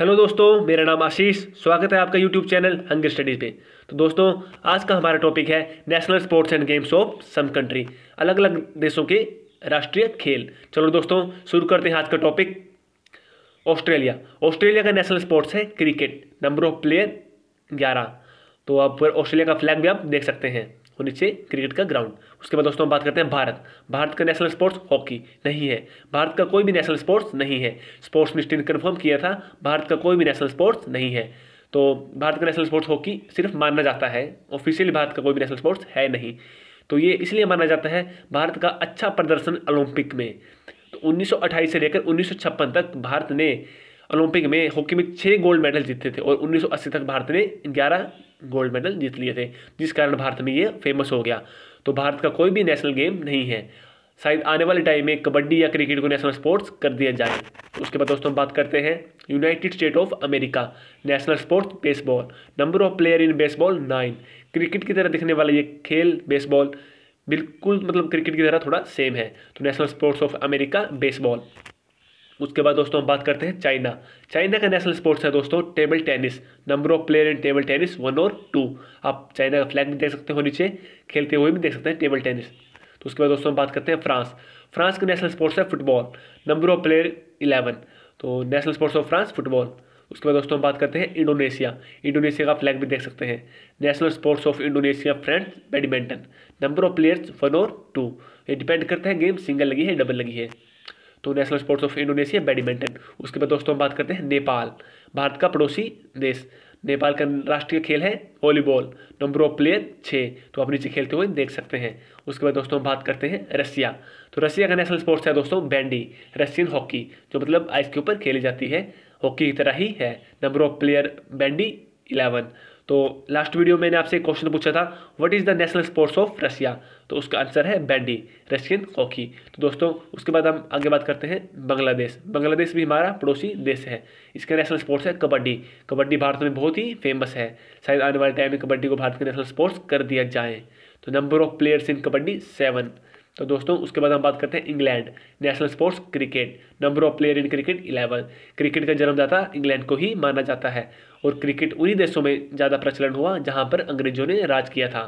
hello दोस्तों मेरा नाम आशीष स्वागत है आपका यूट्यूब चैनल हंगर स्टडीज़ पे तो दोस्तों आज का हमारा टॉपिक है national sports and games of some country अलग अलग देशों के राष्ट्रीय खेल चलो दोस्तों शुरू करते हैं आज का टॉपिक ऑस्ट्रेलिया ऑस्ट्रेलिया का नेशनल स्पोर्ट्स है क्रिकेट नंबर ऑफ प्लेयर ग्यारह तो आप ऑस्ट्रेलिया का फ्लैग भी आप देख सकते हैं और नीचे क्रिकेट का ग्राउंड उसके बाद दोस्तों हम बात करते हैं भारत भारत का नेशनल स्पोर्ट्स हॉकी नहीं है भारत का कोई भी नेशनल स्पोर्ट्स नहीं है स्पोर्ट्स मिनिस्ट्री ने कन्फर्म किया था भारत का कोई भी नेशनल स्पोर्ट्स नहीं है तो भारत का नेशनल स्पोर्ट्स हॉकी सिर्फ माना जाता है ऑफिशियली भारत का कोई भी नेशनल स्पोर्ट्स है नहीं तो ये इसलिए माना जाता है भारत का अच्छा प्रदर्शन ओलंपिक में तो 1928 से लेकर 1956 तक भारत ने ओलंपिक में हॉकी में छः गोल्ड मेडल जीते थे और 1980 तक भारत ने ग्यारह गोल्ड मेडल जीत लिए थे जिस कारण भारत में ये फेमस हो गया तो भारत का कोई भी नेशनल गेम नहीं है शायद आने वाले टाइम में कबड्डी या क्रिकेट को नेशनल स्पोर्ट्स कर दिया जाए तो उसके बाद दोस्तों हम बात करते हैं United State of America national sports baseball number of player in baseball nine cricket की तरह दिखने वाला ये खेल बेसबॉल बिल्कुल मतलब क्रिकेट की तरह थोड़ा सेम है तो national sports of America baseball उसके बाद दोस्तों हम बात करते हैं चाइना चाइना का नेशनल स्पोर्ट्स है दोस्तों table tennis number of player in table tennis one और टू आप चाइना का फ्लैग भी देख सकते हो नीचे खेलते हुए भी देख सकते हैं टेबल टेनिस तो उसके बाद दोस्तों हम बात करते हैं फ्रांस फ्रांस का नेशनल स्पोर्ट्स है football number of player eleven तो national sports of France football उसके बाद दोस्तों हम बात करते हैं इंडोनेशिया इंडोनेशिया का फ्लैग भी देख सकते हैं national sports of Indonesia friends badminton number of players one और टू ये डिपेंड करते हैं गेम सिंगल लगी है डबल लगी है तो national sports of Indonesia badminton उसके बाद दोस्तों हम बात करते हैं नेपाल भारत का पड़ोसी देश नेपाल का राष्ट्रीय खेल है वॉलीबॉल नंबर ऑफ प्लेयर छः तो आप नीचे खेलते हुए देख सकते हैं उसके बाद दोस्तों हम बात करते हैं रसिया तो रसिया का नेशनल स्पोर्ट्स है दोस्तों बैंडी रशियन हॉकी जो मतलब आइस के ऊपर खेली जाती है हॉकी की तरह ही है number of player bandy eleven तो लास्ट वीडियो मैंने आपसे क्वेश्चन पूछा था what is the national sports of Russia तो उसका आंसर है बैंडी रशियन हॉकी तो दोस्तों उसके बाद हम आगे बात करते हैं बांग्लादेश बांग्लादेश भी हमारा पड़ोसी देश है इसका नेशनल स्पोर्ट्स है कबड्डी कबड्डी भारत में बहुत ही फेमस है शायद आने वाले टाइम में कबड्डी को भारत के नेशनल स्पोर्ट्स कर दिया जाए तो number of players in kabaddi seven तो दोस्तों उसके बाद हम बात करते हैं England national sports cricket number of player in cricket eleven cricket का जन्मदाता इंग्लैंड को ही माना जाता है और क्रिकेट उन्हीं देशों में ज़्यादा प्रचलन हुआ जहाँ पर अंग्रेजों ने राज किया था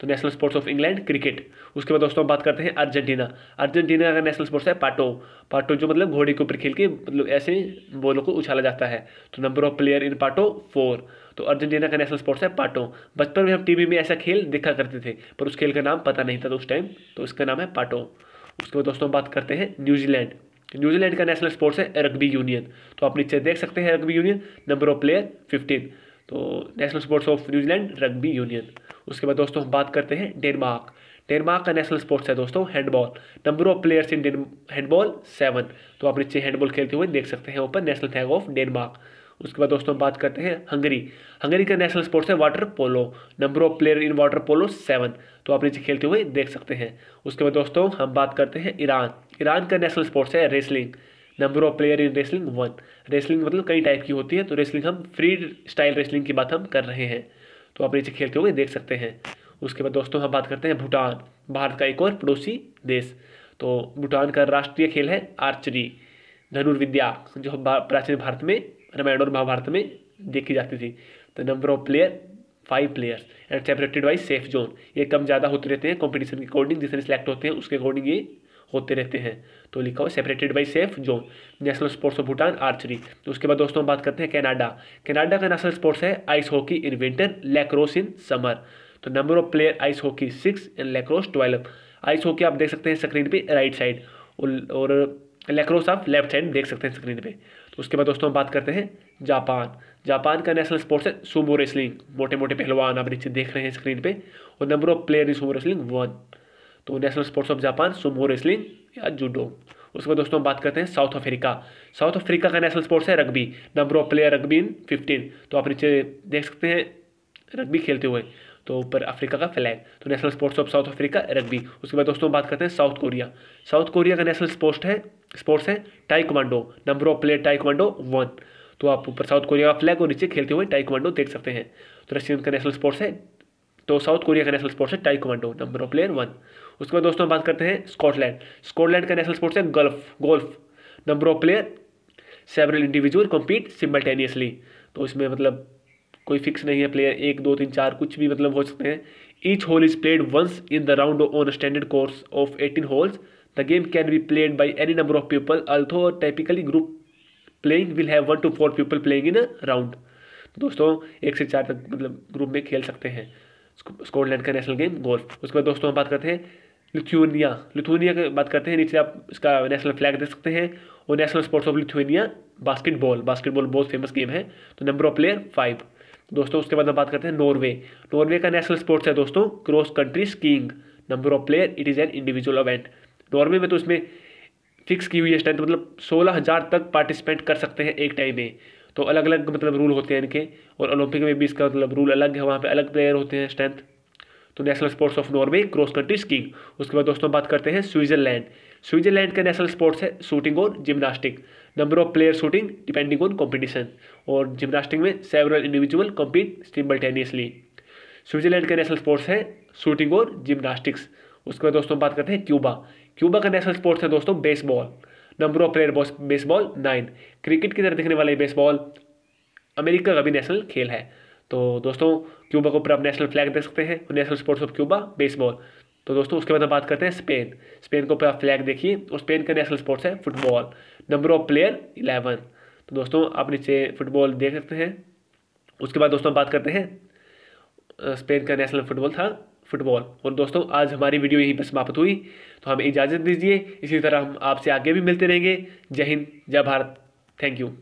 तो national sports of England cricket उसके बाद दोस्तों हम बात करते हैं अर्जेंटीना अर्जेंटीना का नेशनल स्पोर्ट्स है पाटो पाटो जो मतलब घोड़े के ऊपर खेल के मतलब ऐसे बॉलों को उछाला जाता है तो नंबर ऑफ प्लेयर इन पाटो फोर तो अर्जेंटीना का नेशनल स्पोर्ट्स है पाटो बचपन में हम टीवी में ऐसा खेल देखा करते थे पर उस खेल का नाम पता नहीं था तो उस टाइम तो इसका नाम है पाटो उसके बाद दोस्तों हम बात करते हैं न्यूजीलैंड न्यूजीलैंड का नेशनल स्पोर्ट्स है रग्बी यूनियन तो आप नीचे देख सकते हैं rugby union number of player fifteen तो national sports of New Zealand rugby union उसके बाद दोस्तों हम बात करते हैं डेनमार्क डेनमार्क का नेशनल स्पोर्ट्स है दोस्तों handball number of players in handball seven तो आप नीचे हैंडबॉल खेलते हुए देख सकते हैं ऊपर नेशनल फ्लैग ऑफ डेनमार्क उसके बाद दोस्तों हम बात करते हैं हंगरी हंगरी का नेशनल स्पोर्ट्स है water polo number of player in water polo seven तो आप नीचे खेलते हुए देख सकते हैं उसके बाद दोस्तों हम बात करते हैं ईरान ईरान का नेशनल स्पोर्ट्स है wrestling number of player in wrestling one wrestling मतलब कई टाइप की होती है तो रेसलिंग हम फ्री स्टाइल रेसलिंग की बात हम कर रहे हैं तो आप नीचे खेलते हुए देख सकते हैं उसके बाद दोस्तों हम बात करते हैं भूटान भारत का एक और पड़ोसी देश तो भूटान का राष्ट्रीय खेल है आर्चरी धनुर्विद्या जो प्राचीन भारत में रामायण और महाभारत में देखी जाती थी तो number of player five players and separated by safe zone ये कम ज़्यादा होते रहते हैं कॉम्पिटिशन के अकॉर्डिंग जिसने सेलेक्ट होते हैं उसके अकॉर्डिंग ये होते रहते हैं तो लिखा हुआ separated by safe zone national sports of Bhutan archery तो उसके बाद दोस्तों हम बात करते हैं कनाडा कनाडा का नेशनल स्पोर्ट्स है ice hockey in winter lacrosse in summer तो number of player ice hockey six and lacrosse twelve ice hockey आप देख सकते हैं स्क्रीन पे राइट साइड और, लेक्रोस आप लेफ्ट साइड देख सकते हैं स्क्रीन पे तो उसके बाद दोस्तों हम बात करते हैं जापान जापान का नेशनल स्पोर्ट्स है सुमो रेसलिंग मोटे मोटे पहलवान आप नीचे देख रहे हैं स्क्रीन पे और number of player in sumo wrestling one तो national sports of Japan sumo wrestling या जूडो उसके बाद दोस्तों बात करते हैं साउथ अफ्रीका साउथ अफ्रीका का नेशनल स्पोर्ट्स है rugby number of player rugby in fifteen तो आप नीचे देख सकते हैं रग्बी खेलते हुए तो ऊपर अफ्रीका का फ्लैग तो national sports of South Africa rugby उसके बाद दोस्तों बात करते हैं साउथ कोरिया साउथ कोरिया का नेशनल स्पोर्ट्स है स्पोर्ट्स है taekwondo number of player taekwondo one तो आप ऊपर साउथ कोरिया का फ्लैग और नीचे खेलते हुए कमांडो देख सकते हैं तो रशियन का नेशनल स्पोर्ट्स है तो साउथ कोरिया का नेशनल स्पोर्ट्स है taekwondo number of player one उसके बाद दोस्तों हम बात करते हैं स्कॉटलैंड स्कॉटलैंड का नेशनल स्पोर्ट्स है golf golf number of player several individual compete simultaneously तो इसमें मतलब कोई फिक्स नहीं है प्लेयर एक दो तीन चार कुछ भी मतलब हो सकते हैं each hole is played once in the round on standard course of eighteen holes the game can be played by any number of people although typically group playing will have one two four people playing in a round दोस्तों एक से चार तक मतलब group में खेल सकते हैं स्कॉटलैंड का नेशनल गेम गोल्फ उसके बाद दोस्तों हम बात करते हैं लिथुनिया लिथुनिया की बात करते हैं नीचे आप इसका नेशनल फ्लैग देख सकते हैं और national sports of Lithuania basketball basketball बहुत फेमस गेम है तो नंबर ऑफ प्लेयर फाइव दोस्तों उसके बाद हम बात करते हैं नॉर्वे नॉर्वे का नेशनल स्पोर्ट्स है दोस्तों cross country skiing number of player it is an individual event Norway में तो इसमें फिक्स की हुई है स्ट्रेंथ तो मतलब सोलह हज़ार तक पार्टिसिपेंट कर सकते हैं एक टाइम में तो अलग अलग मतलब रूल होते हैं इनके और ओलंपिक में भी इसका मतलब रूल अलग है वहाँ पर अलग प्लेयर होते हैं स्ट्रेंथ तो national sports of Norway cross country skiing उसके बाद दोस्तों बात करते हैं स्विट्जरलैंड स्विट्जरलैंड का नेशनल स्पोर्ट्स है शूटिंग और gymnastic number of player shooting depending on competition और जिमनास्टिक में several individual compete simultaneously Switzerland का नेशनल स्पोर्ट्स है शूटिंग और जिमनास्टिक्स उसके बाद दोस्तों बात करते हैं क्यूबा क्यूबा का नेशनल स्पोर्ट्स है दोस्तों baseball number of player baseball nine cricket की तरह दिखने वाले बेसबॉल अमेरिका का भी नेशनल खेल है तो दोस्तों क्यूबा के ऊपर आप नेशनल फ्लैग देख सकते हैं national sports of Cuba baseball तो दोस्तों उसके बाद हम बात करते हैं स्पेन स्पेन के ऊपर आप फ्लैग देखिए और स्पेन का नेशनल स्पोर्ट्स है football number of player eleven तो दोस्तों आप नीचे फुटबॉल देख सकते हैं उसके बाद दोस्तों हम बात करते हैं स्पेन का नेशनल फुटबॉल था फुटबॉल और दोस्तों आज हमारी वीडियो यहीं पर समाप्त हुई तो हमें इजाज़त दीजिए इसी तरह हम आपसे आगे भी मिलते रहेंगे जय हिंद जय भारत थैंक यू